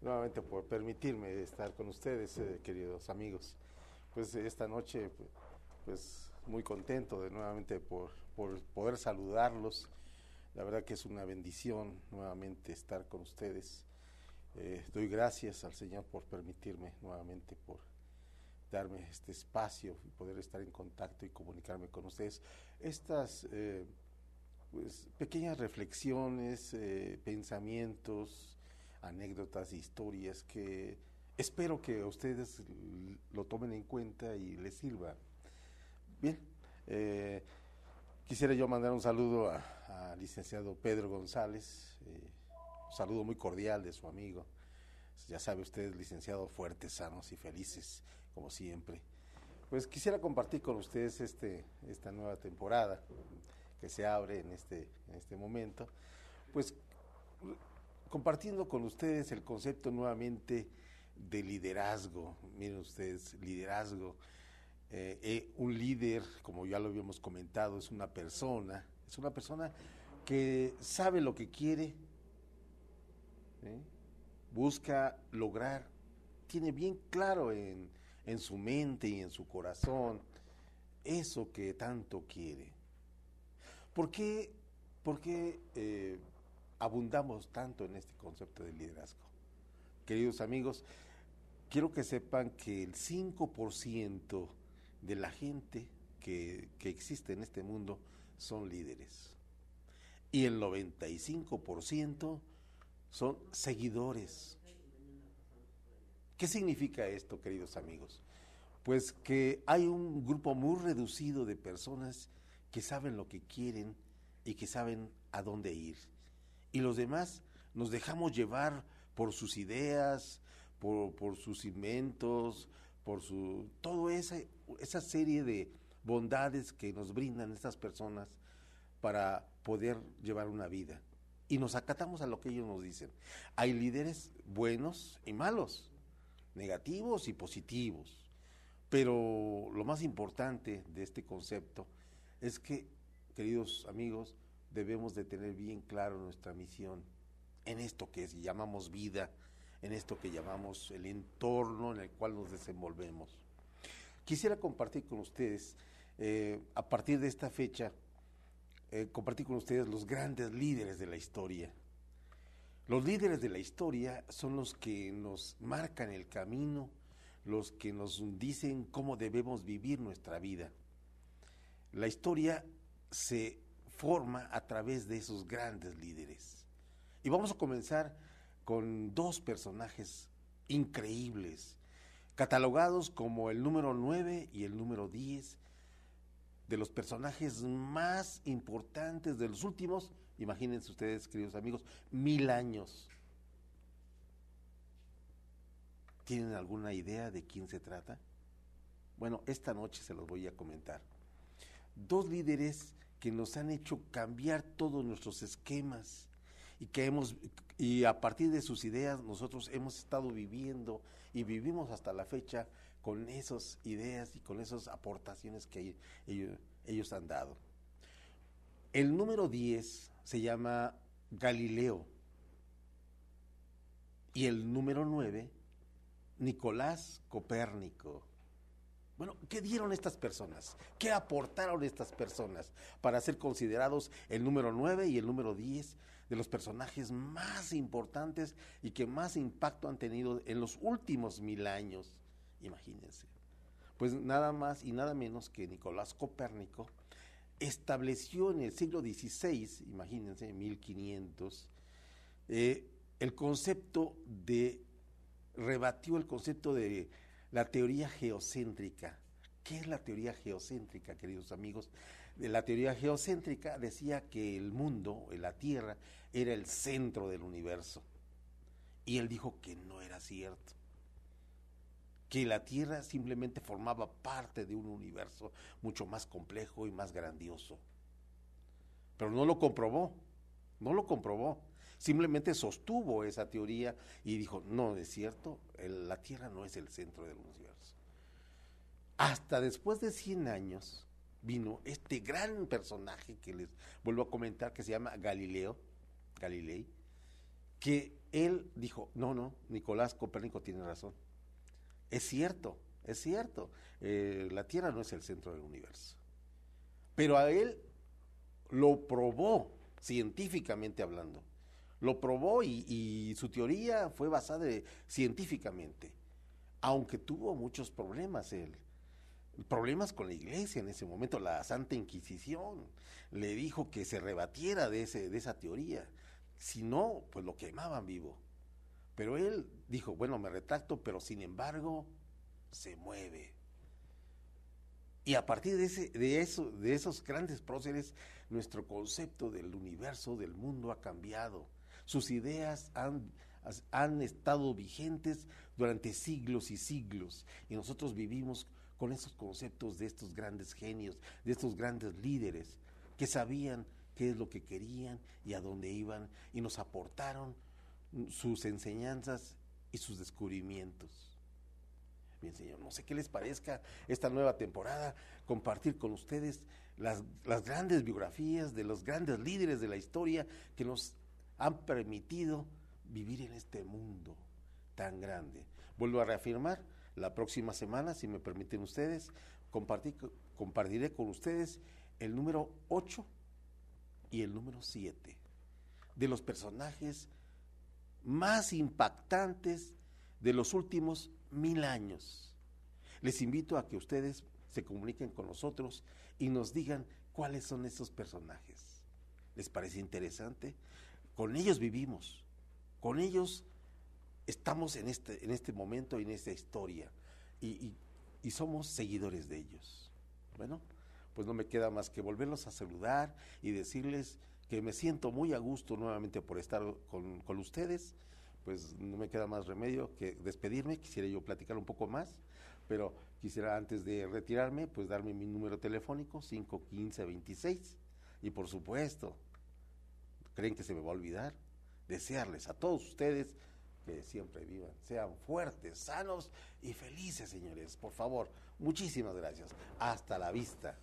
nuevamente por permitirme estar con ustedes, eh, queridos amigos. Pues esta noche, pues, pues muy contento de nuevamente por, por poder saludarlos. La verdad que es una bendición nuevamente estar con ustedes. Eh, doy gracias al Señor por permitirme nuevamente, por darme este espacio y poder estar en contacto y comunicarme con ustedes. Estas eh, pues, pequeñas reflexiones, eh, pensamientos, anécdotas, historias que espero que ustedes lo tomen en cuenta y les sirva. Bien, eh, quisiera yo mandar un saludo al licenciado Pedro González, eh, un saludo muy cordial de su amigo. Ya sabe usted, licenciado, fuertes, sanos y felices, como siempre. Pues quisiera compartir con ustedes este, esta nueva temporada que se abre en este, en este momento. Pues compartiendo con ustedes el concepto nuevamente de liderazgo. Miren ustedes, liderazgo. Eh, eh, un líder, como ya lo habíamos comentado, es una persona, es una persona que sabe lo que quiere, ¿eh? busca lograr, tiene bien claro en, su mente y en su corazón eso que tanto quiere. ¿Por qué? Porque abundamos tanto en este concepto de liderazgo. Queridos amigos, quiero que sepan que el 5% de la gente que, existe en este mundo son líderes y el 95% son seguidores. ¿Qué significa esto, queridos amigos? Pues que hay un grupo muy reducido de personas que saben lo que quieren y que saben a dónde ir y los demás nos dejamos llevar por sus ideas, por, sus inventos, por su toda esa, esa serie de bondades que nos brindan estas personas para poder llevar una vida. Y nos acatamos a lo que ellos nos dicen. Hay líderes buenos y malos, negativos y positivos. Pero lo más importante de este concepto es que, queridos amigos, debemos de tener bien claro nuestra misión en esto que llamamos vida, en esto que llamamos el entorno en el cual nos desenvolvemos. Quisiera compartir con ustedes, eh, a partir de esta fecha, eh, compartir con ustedes los grandes líderes de la historia. Los líderes de la historia son los que nos marcan el camino, los que nos dicen cómo debemos vivir nuestra vida. La historia se forma a través de esos grandes líderes. Y vamos a comenzar con dos personajes increíbles, catalogados como el número 9 y el número 10 de los personajes más importantes de los últimos, imagínense ustedes, queridos amigos, mil años. ¿Tienen alguna idea de quién se trata? Bueno, esta noche se los voy a comentar. Dos líderes que nos han hecho cambiar todos nuestros esquemas y que hemos y a partir de sus ideas nosotros hemos estado viviendo y vivimos hasta la fecha con esas ideas y con esas aportaciones que ellos, ellos han dado. El número 10 se llama Galileo y el número 9 Nicolás Copérnico. Bueno, ¿qué dieron estas personas? ¿Qué aportaron estas personas para ser considerados el número 9 y el número 10 de los personajes más importantes y que más impacto han tenido en los últimos mil años? Imagínense. Pues nada más y nada menos que Nicolás Copérnico estableció en el siglo XVI, imagínense, 1500, eh, el concepto de, rebatió el concepto de la teoría geocéntrica. ¿Qué es la teoría geocéntrica, queridos amigos? Eh, la teoría geocéntrica decía que el mundo, eh, la Tierra, era el centro del universo. Y él dijo que no era cierto que la Tierra simplemente formaba parte de un universo mucho más complejo y más grandioso. Pero no lo comprobó, no lo comprobó, simplemente sostuvo esa teoría y dijo, no, es cierto, la Tierra no es el centro del universo. Hasta después de 100 años vino este gran personaje que les vuelvo a comentar, que se llama Galileo, Galilei, que él dijo, no, no, Nicolás Copérnico tiene razón. Es cierto, es cierto, eh, la Tierra no es el centro del universo. Pero a él lo probó científicamente hablando. Lo probó y, su teoría fue basada científicamente, aunque tuvo muchos problemas él problemas con la iglesia en ese momento, la Santa Inquisición le dijo que se rebatiera de, ese, de esa teoría, si no, pues lo quemaban vivo. Pero él dijo, bueno, me retracto, pero sin embargo, se mueve. Y a partir de, eso, de esos grandes próceres, nuestro concepto del universo, del mundo ha cambiado. Sus ideas han, han estado vigentes durante siglos y siglos. Y nosotros vivimos con esos conceptos de estos grandes genios, de estos grandes líderes, que sabían qué es lo que querían y a dónde iban, y nos aportaron sus enseñanzas y sus descubrimientos. Bien, señor, no sé qué les parezca esta nueva temporada, compartir con ustedes las, grandes biografías de los grandes líderes de la historia que nos han permitido vivir en este mundo tan grande. Vuelvo a reafirmar, la próxima semana, si me permiten ustedes, compartir, compartiré con ustedes el número 8 y el número 7 de los personajes más impactantes de los últimos mil años. Les invito a que ustedes se comuniquen con nosotros y nos digan cuáles son esos personajes. ¿Les parece interesante? Con ellos vivimos, con ellos estamos en este, en este momento, en esta historia, y, somos seguidores de ellos. Bueno, pues no me queda más que volverlos a saludar y decirles que me siento muy a gusto nuevamente por estar con, con ustedes pues no me queda más remedio que despedirme. Quisiera yo platicar un poco más, pero quisiera antes de retirarme, pues darme mi número telefónico 51526. Y por supuesto, ¿creen que se me va a olvidar? Desearles a todos ustedes que siempre vivan, sean fuertes, sanos y felices, señores. Por favor, muchísimas gracias. Hasta la vista.